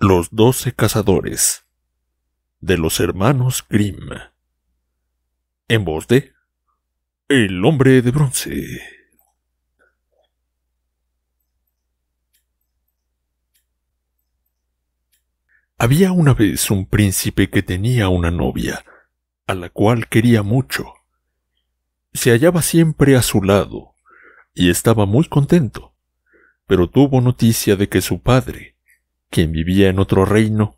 Los doce cazadores de los hermanos Grimm. En voz de El hombre de bronce. Había una vez un príncipe que tenía una novia, a la cual quería mucho. Se hallaba siempre a su lado, y estaba muy contento, pero tuvo noticia de que su padre, quien vivía en otro reino,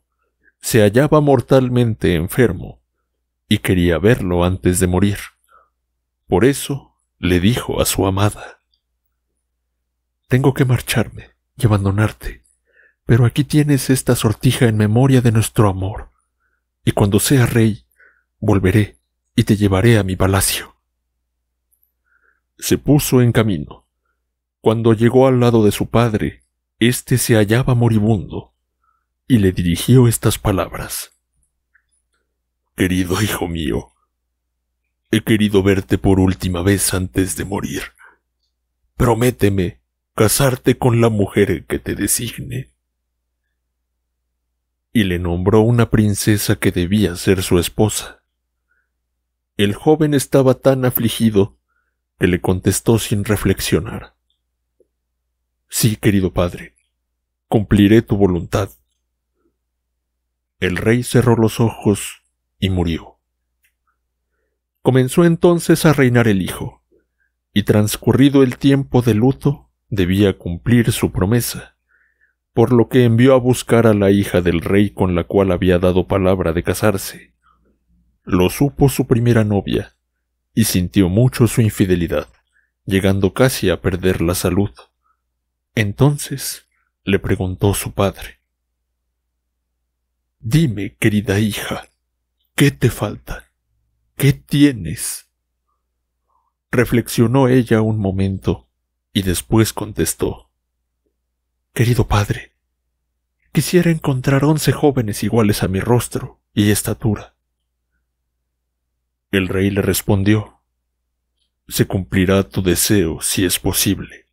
se hallaba mortalmente enfermo y quería verlo antes de morir. Por eso le dijo a su amada Tengo que marcharme y abandonarte, pero aquí tienes esta sortija en memoria de nuestro amor, y cuando sea rey, volveré y te llevaré a mi palacio. Se puso en camino. Cuando llegó al lado de su padre, este se hallaba moribundo y le dirigió estas palabras. Querido hijo mío, he querido verte por última vez antes de morir. Prométeme casarte con la mujer que te designe. Y le nombró una princesa que debía ser su esposa. El joven estaba tan afligido que le contestó sin reflexionar. Sí, querido padre, cumpliré tu voluntad. El rey cerró los ojos y murió. Comenzó entonces a reinar el hijo, y transcurrido el tiempo de luto, debía cumplir su promesa, por lo que envió a buscar a la hija del rey con la cual había dado palabra de casarse. Lo supo su primera novia, y sintió mucho su infidelidad, llegando casi a perder la salud. Entonces le preguntó su padre. Dime, querida hija, ¿qué te falta? ¿Qué tienes? Reflexionó ella un momento y después contestó. Querido padre, quisiera encontrar once jóvenes iguales a mi rostro y estatura. El rey le respondió, Se cumplirá tu deseo si es posible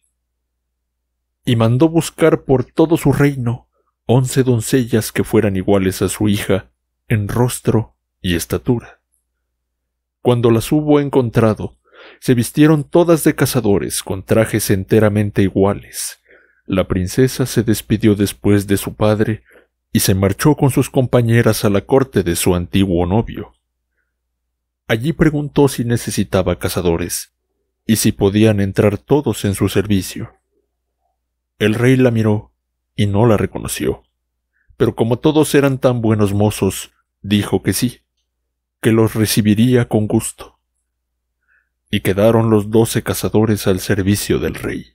y mandó buscar por todo su reino once doncellas que fueran iguales a su hija en rostro y estatura. Cuando las hubo encontrado, se vistieron todas de cazadores con trajes enteramente iguales. La princesa se despidió después de su padre y se marchó con sus compañeras a la corte de su antiguo novio. Allí preguntó si necesitaba cazadores y si podían entrar todos en su servicio. El rey la miró y no la reconoció. Pero como todos eran tan buenos mozos, dijo que sí, que los recibiría con gusto. Y quedaron los doce cazadores al servicio del rey.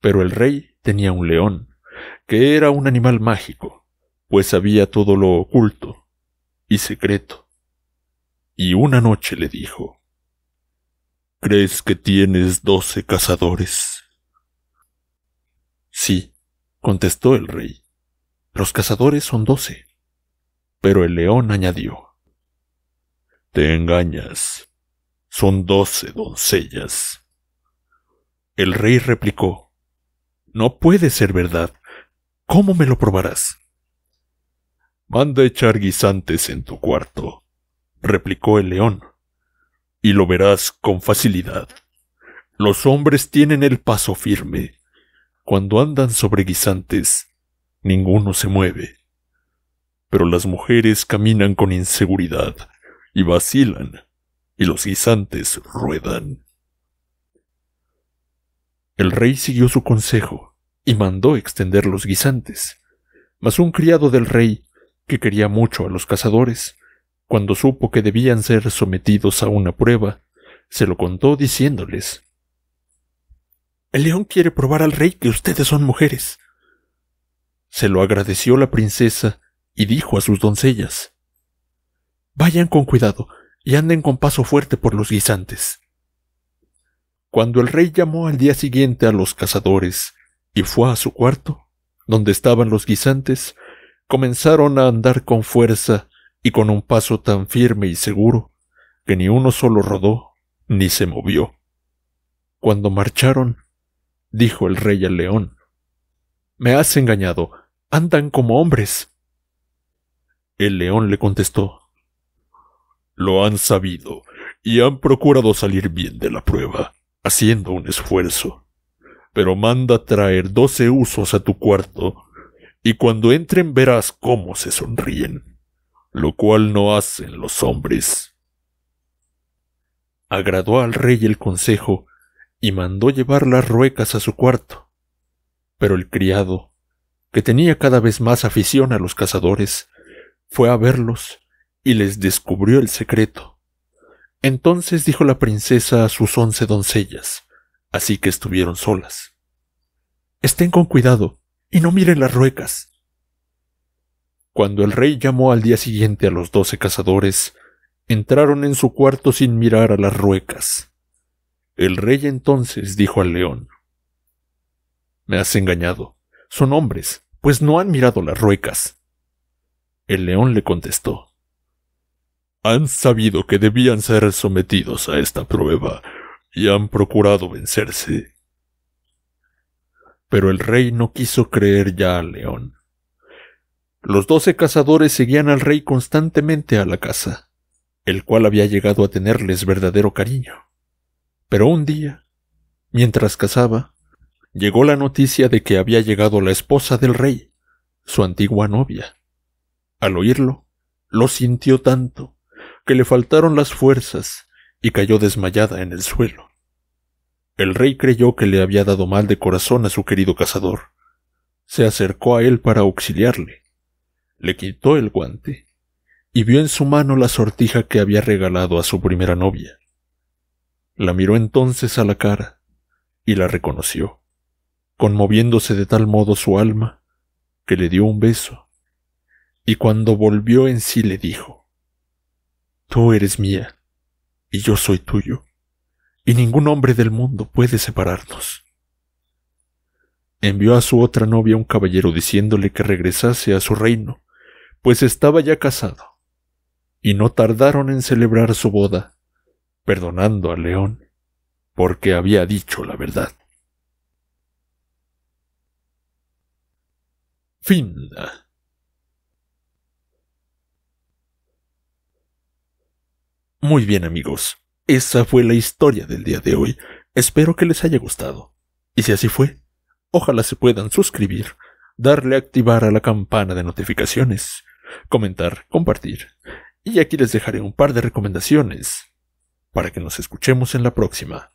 Pero el rey tenía un león, que era un animal mágico, pues sabía todo lo oculto y secreto. Y una noche le dijo, ¿Crees que tienes doce cazadores? Sí, contestó el rey. Los cazadores son doce. Pero el león añadió. Te engañas. Son doce doncellas. El rey replicó. No puede ser verdad. ¿Cómo me lo probarás? Manda echar guisantes en tu cuarto, replicó el león, y lo verás con facilidad. Los hombres tienen el paso firme cuando andan sobre guisantes, ninguno se mueve. Pero las mujeres caminan con inseguridad y vacilan, y los guisantes ruedan. El rey siguió su consejo y mandó extender los guisantes. Mas un criado del rey, que quería mucho a los cazadores, cuando supo que debían ser sometidos a una prueba, se lo contó diciéndoles el león quiere probar al rey que ustedes son mujeres. Se lo agradeció la princesa y dijo a sus doncellas Vayan con cuidado y anden con paso fuerte por los guisantes. Cuando el rey llamó al día siguiente a los cazadores y fue a su cuarto, donde estaban los guisantes, comenzaron a andar con fuerza y con un paso tan firme y seguro que ni uno solo rodó ni se movió. Cuando marcharon, dijo el rey al león. Me has engañado. Andan como hombres. El león le contestó. Lo han sabido y han procurado salir bien de la prueba, haciendo un esfuerzo. Pero manda traer doce usos a tu cuarto, y cuando entren verás cómo se sonríen, lo cual no hacen los hombres. Agradó al rey el consejo y mandó llevar las ruecas a su cuarto. Pero el criado, que tenía cada vez más afición a los cazadores, fue a verlos y les descubrió el secreto. Entonces dijo la princesa a sus once doncellas, así que estuvieron solas. Estén con cuidado y no miren las ruecas. Cuando el rey llamó al día siguiente a los doce cazadores, entraron en su cuarto sin mirar a las ruecas el rey entonces dijo al león, Me has engañado. Son hombres, pues no han mirado las ruecas. El león le contestó, Han sabido que debían ser sometidos a esta prueba y han procurado vencerse. Pero el rey no quiso creer ya al león. Los doce cazadores seguían al rey constantemente a la casa, el cual había llegado a tenerles verdadero cariño. Pero un día, mientras cazaba, llegó la noticia de que había llegado la esposa del rey, su antigua novia. Al oírlo, lo sintió tanto que le faltaron las fuerzas y cayó desmayada en el suelo. El rey creyó que le había dado mal de corazón a su querido cazador. Se acercó a él para auxiliarle. Le quitó el guante y vio en su mano la sortija que había regalado a su primera novia. La miró entonces a la cara y la reconoció, conmoviéndose de tal modo su alma que le dio un beso, y cuando volvió en sí le dijo, Tú eres mía, y yo soy tuyo, y ningún hombre del mundo puede separarnos. Envió a su otra novia un caballero diciéndole que regresase a su reino, pues estaba ya casado, y no tardaron en celebrar su boda perdonando al león porque había dicho la verdad. Fin. Muy bien amigos, esa fue la historia del día de hoy. Espero que les haya gustado. Y si así fue, ojalá se puedan suscribir, darle a activar a la campana de notificaciones, comentar, compartir. Y aquí les dejaré un par de recomendaciones para que nos escuchemos en la próxima.